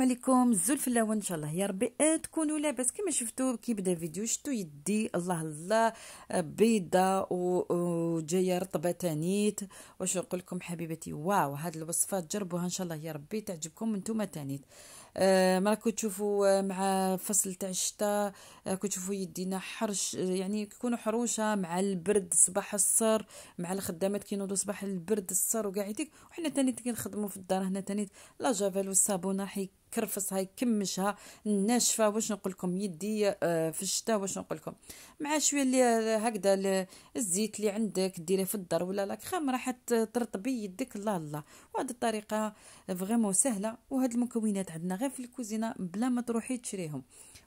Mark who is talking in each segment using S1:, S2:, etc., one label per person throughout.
S1: السلام عليكم في الاول ان شاء الله يا ربي آه، تكونوا لاباس كما شفتوا كي بدا فيديو شفتوا يدي الله الله آه، بيضه وجايه رطبه تانيت واش نقول لكم حبيبتي واو هاد الوصفه جربوها ان شاء الله يا ربي تعجبكم نتوما تانيت آه ما راكم تشوفوا آه، مع فصل تاع الشتاء راكم تشوفوا يدينا حرش يعني كيكونوا حروشه مع البرد صباح الصر مع الخدامات كينوضوا صباح البرد الصر وكاع وحنا تاني كنخدموا في الدار هنا تاني لا جافيل والصابونه راح كرفس هاي كمشها ناشفة واش نقول لكم يدي آه، في الشتاء واش نقول لكم مع شويه اللي آه، هكذا الزيت اللي عندك ديريه في الدار ولا لا خام راح ترطبي يدك الله الله وهذه الطريقه فريمون سهله وهاد المكونات عندنا غير في الكوزينه بلا ما تروحي تشريهم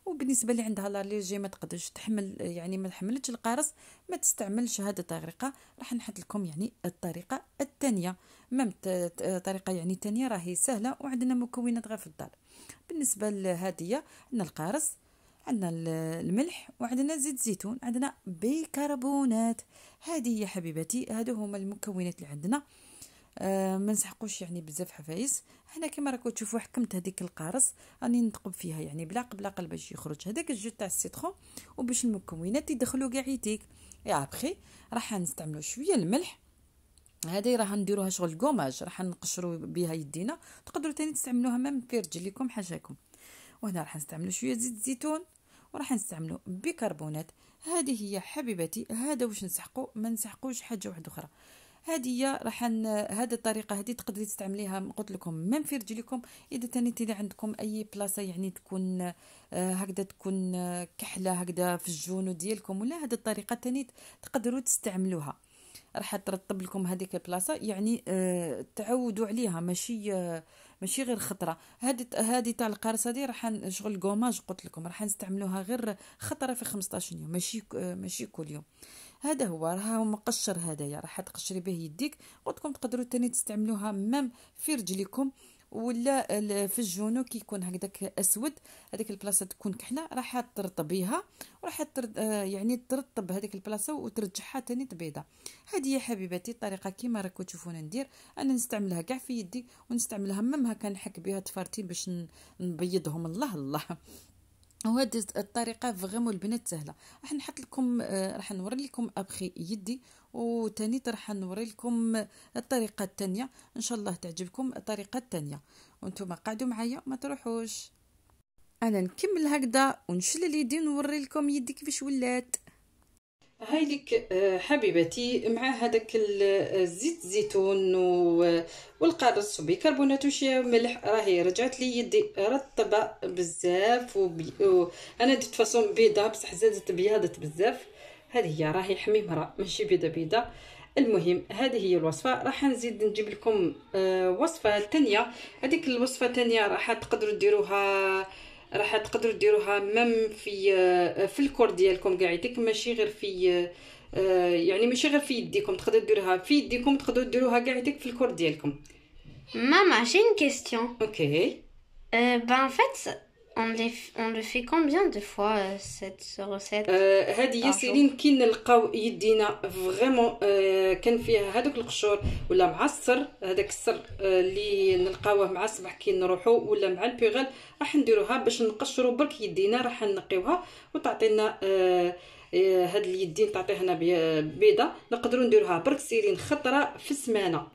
S1: وبالنسبه اللي عندها ليجي ما تقدرش تحمل يعني ما تحملتش القارص ما تستعملش هذه الطريقه راح نحط لكم يعني الطريقه الثانيه مام طريقه يعني ثانيه راهي سهله وعندنا مكونات غير في الدار بالنسبه لهادية عندنا القارص عندنا الملح وعندنا زيت زيتون عندنا بيكربونات هذه يا حبيبتي هادو هما المكونات اللي عندنا آه، ما نسحقوش يعني بزاف حفايس هنا كما راكم تشوفوا حكمت هذيك القارص راني نثقب فيها يعني بلا قبل باش يخرج هذاك الجو تاع السيترون وباش المكونات يدخلوا كاع يديك يا ابخي راح نستعملوا شويه الملح هذه راه نديروها شغل كوماج راح نقشرو بها يدينا تقدروا تاني تستعملوها ميم في رجليكم حاشاكم وهنا راح نستعملو شويه زيت الزيتون وراح نستعملو بيكربونات هذه هي حبيبتي هذا واش نسحقو ما نسحقوش حاجه واحده اخرى هذه هي راح هذه الطريقه هذه تقدري تستعمليها قلت لكم ميم في رجليكم اذا تاني تيلي عندكم اي بلاصه يعني تكون آه، هكذا تكون آه، كحله هكذا في الجونو ديالكم ولا هذه الطريقه تاني تقدروا تستعملوها راح ترطب لكم هذيك البلاصه يعني آه تعودوا عليها ماشي آه ماشي غير خطره هذه هذه تاع القرصه دي راح شغل غوماج قلت لكم راح نستعملوها غير خطره في 15 يوم ماشي آه ماشي كل يوم هذا هو راه مقشر هذايا راح تقشري به يديك قلت لكم تقدروا تاني تستعملوها مام في رجليكم ولا في الجونو كيكون هكذاك اسود هذيك البلاصه تكون كحله راح ترطب بها وراح ترد آه، يعني ترطب هذيك البلاصه وترجعها تاني تبيضه هذه يا حبيباتي الطريقه كيما راكم تشوفونا ندير انا نستعملها كاع في يدي ونستعملها هكا كنحك بها تفارتين باش نبيضهم الله الله وهذه الطريقه فريمون البنات سهله راح نحط لكم آه، راح نوري لكم ابخي يدي وثاني راح نوري لكم الطريقه الثانيه ان شاء الله تعجبكم الطريقه الثانيه وانتم قاعدوا معايا ما تروحوش انا نكمل هكذا ونشل يدي ونوري لكم يدي كيفاش ولات هاي لك آه، حبيبتي مع هذاك الزيت آه، زيتون والقرص وبيكربونات وشي ملح راهي رجعت لي يدي رطبه بزاف وبي... انا درت فاصون بيضه بصح زادت بياضت بزاف هذه هي راهي حميمره ماشي بيضه بيضه المهم هذه هي الوصفه راح نزيد نجيب لكم آه، وصفه ثانيه هذيك الوصفه الثانيه راح تقدروا ديروها راح تقدروا ديروها ميم في آه، في الكور ديالكم كاع يديك ماشي غير في آه، آه، يعني ماشي غير في يديكم تقدروا ديروها في يديكم تقدروا ديروها
S2: كاع يديك في الكور ديالكم ماما j'ai une question. OK. بان euh, فيت On, les, on le fait combien de fois euh, cette recette euh, هذه هي سيرين
S1: كي نلقاو يدينا فريمون آه، كان فيها هذوك القشور ولا مع السر هذاك السر آه، اللي نلقاوه مع الصبح كي نروحو ولا مع البيغال راح نديروها باش نقشرو برك يدينا راح نقيوها وتعطينا آه, آه، هاد اليدين تعطيهنا بيضه نقدروا نديروها برك سيرين خطره في السمانه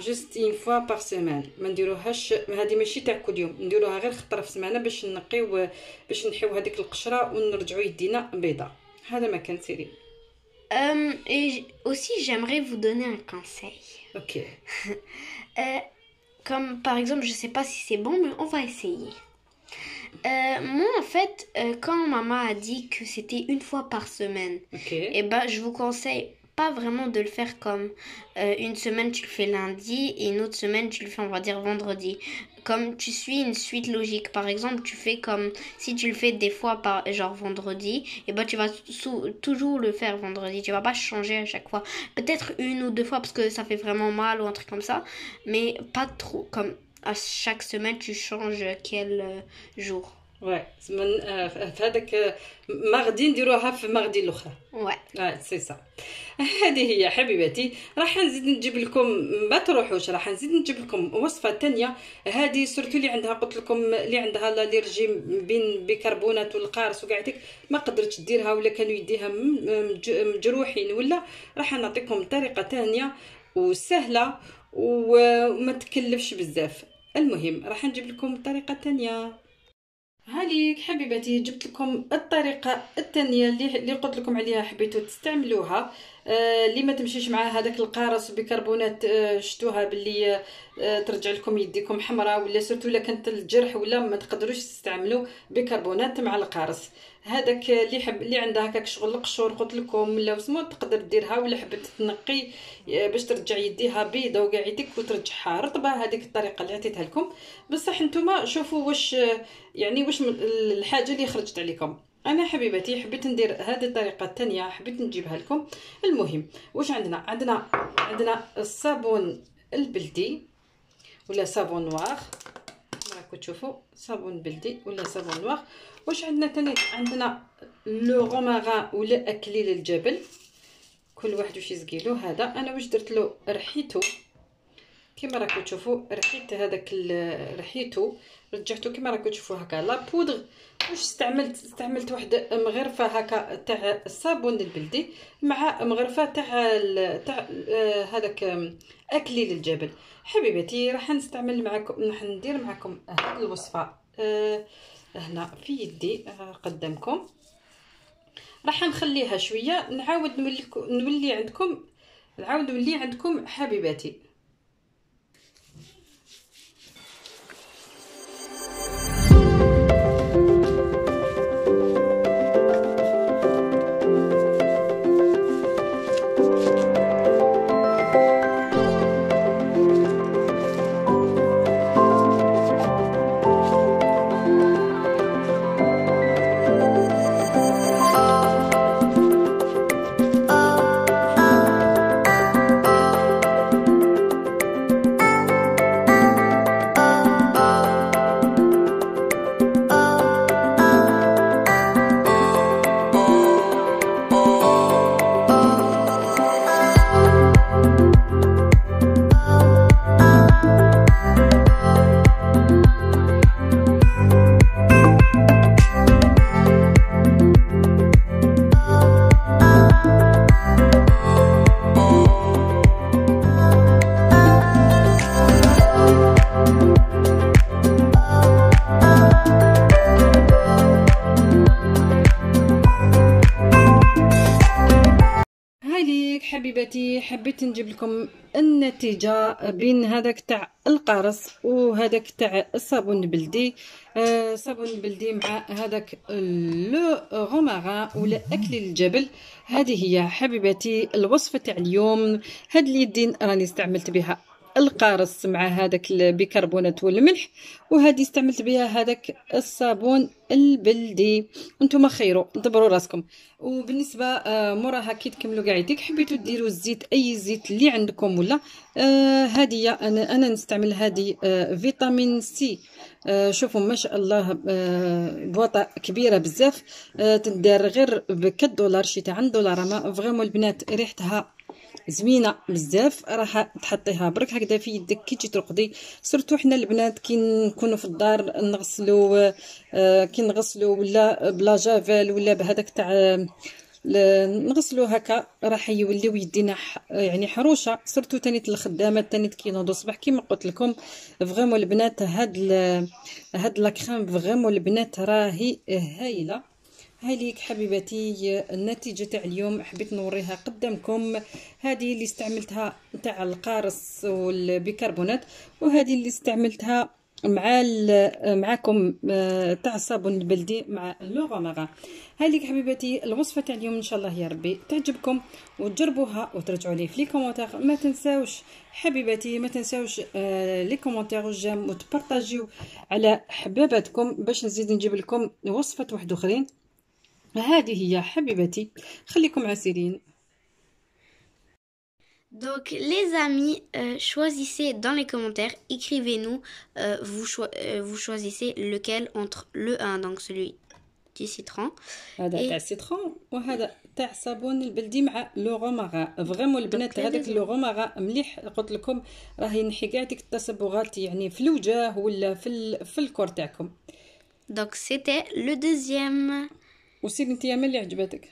S1: جست اون فوا بار
S2: et aussi, j'aimerais vous donner un conseil. Ok. Euh, comme par exemple, je sais pas si c'est bon, mais on va essayer. Euh, moi, en fait, euh, quand maman a dit que c'était une fois par semaine, et eh ben, je vous conseille pas vraiment de le faire comme euh, une semaine tu le fais lundi et une autre semaine tu le fais on va dire vendredi. Comme tu suis une suite logique, par exemple, tu fais comme si tu le fais des fois par genre vendredi, et ben tu vas toujours le faire vendredi, tu vas pas changer à chaque fois. Peut-être une ou deux fois parce que ça fait vraiment mal ou un truc comme ça, mais pas trop comme à chaque semaine tu changes quel jour.
S1: Ouais, ouais c'est ça. هذه هي حبيباتي راح نزيد نجيب لكم ما تروحوش راح نزيد نجيب لكم وصفه ثانيه هذه سورتو اللي عندها قلت لكم اللي عندها ليرجيم بين بيكربونات والقارص وكاع ما قدرتش ديرها ولا كانوا يديها مجروحين ولا راح نعطيكم طريقه ثانيه وسهله وما تكلفش بزاف المهم راح نجيب لكم طريقه ثانيه هاليك حبيباتي جبت لكم الطريقه الثانيه اللي قلت لكم عليها حبيتو تستعملوها آه، اللي ما تمشيش مع هذاك القارص بيكربونات آه، شتوها باللي آه، ترجع لكم يديكم حمراء ولا سورتو الا كانت الجرح ولا ما تقدروش تستعملوا بيكربونات مع القارص هذاك اللي حب اللي عندها هكاك شغل القشور قلت لكم ولا وسمو تقدر ديرها ولا حبت تنقي باش ترجع يديها بيضه وكاع يديك وترجعها رطبه هذيك الطريقه اللي عطيتها لكم بصح نتوما شوفوا واش يعني واش الحاجه اللي خرجت عليكم انا حبيباتي حبيت ندير هذه الطريقه الثانيه حبيت نجيبها لكم المهم واش عندنا عندنا عندنا الصابون البلدي ولا صابون نوار راكم تشوفوا صابون بلدي ولا صابون نوار واش عندنا ثاني عندنا لو رومارا ولا اكليل الجبل كل واحد واش يزكيلو هذا انا واش درت له رحيته كما راكم تشوفوا رحيت هذاك رحيته رجعته كما راكم تشوفوا هكا لا بودغ واش استعملت استعملت واحد مغرفه هكا تاع الصابون البلدي مع مغرفه تاع تاع آه، هذاك آه، اكليل الجبل حبيبتي راح نستعمل معكم راح ندير معكم هذه الوصفه أه هنا في يدي آه، قدامكم راح نخليها شويه نعاود نولي عندكم نعاود نولي عندكم حبيباتي نجيب لكم النتيجه بين هذاك تاع القرص وهذاك تاع الصابون البلدي آه، صابون البلدي مع هذاك لو غومارا ولا اكل الجبل هذه هي حبيباتي الوصفه تاع اليوم هاد اليدين راني استعملت بها القارص مع هذاك البيكربونات والملح وهذه استعملت بها هذاك الصابون البلدي انتم خيرو دبروا راسكم وبالنسبه مراها موراها كي تكملوا كاع يديك حبيتو ديروا الزيت اي زيت اللي عندكم ولا آه هذه انا انا نستعمل هذه آه، فيتامين سي آه، شوفوا ما شاء الله آه، بواطا كبيره بزاف تدار غير ب دولار شي تاع دولار ما فريمون البنات ريحتها زوينه بزاف راح تحطيها برك هكذا في يدك كي تجي ترقدي سرتو حنا البنات كي نكونوا في الدار نغسلو آه، كي نغسلو ولا بلا جافيل ولا بهذاك تاع نغسلو هكا راح يوليو يدينا يعني حروشه سرتو تاني الخدامات تاني نوضوا الصباح كيما قلت لكم فريمون البنات هاد هاد لاكريم فريمون البنات راهي هايله هاي ليك حبيباتي النتيجة تاع اليوم حبيت نوريها قدامكم هذه اللي استعملتها تاع القارص والبيكربونات وهذه اللي استعملتها مع معكم آه، تاع الصابون البلدي مع لوغوماغا ليك حبيباتي الوصفه تاع اليوم ان شاء الله يا ربي تعجبكم وتجربوها وترجعوا لي في لي كومونتير ما تنساوش حبيباتي ما تنساوش آه، لي كومونتير والجيم وتبارطاجيو على حباباتكم باش نزيد نجيب لكم وصفه واحد اخرين هذه هي حبيبتي خليكم عسيرين
S2: Donc les amis, euh, choisissez dans les commentaires, écrivez-nous, euh, vous, cho euh, vous choisissez lequel entre le 1, donc celui du citron. هذا تاع السيترون وهذا
S1: تاع صابون البلدي مع لو رومارا فريمون البنات هذاك لو رومارا مليح قلت لكم راهي ينحي كاع ديك التصبغات يعني في الوجه ولا في في الكور تاعكم
S2: دونك سيتي لو دوزيام والسيغنتيه ما اللي عجبتك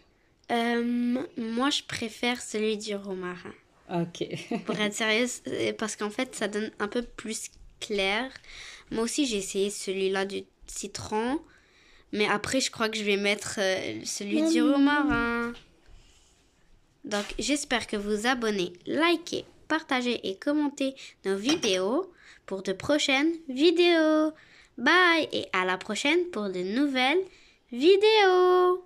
S2: moi je préfère celui du romarin ok pour être sérieuse euh, parce qu'en fait ça donne un peu plus clair moi aussi j'ai essayé celui-là du citron mais après je crois que je vais mettre euh, celui du hum. romarin donc j'espère que vous abonnez likez partagez et commentez nos vidéos pour de prochaines vidéos. Bye et à la prochaine pour de nouvelles vidéo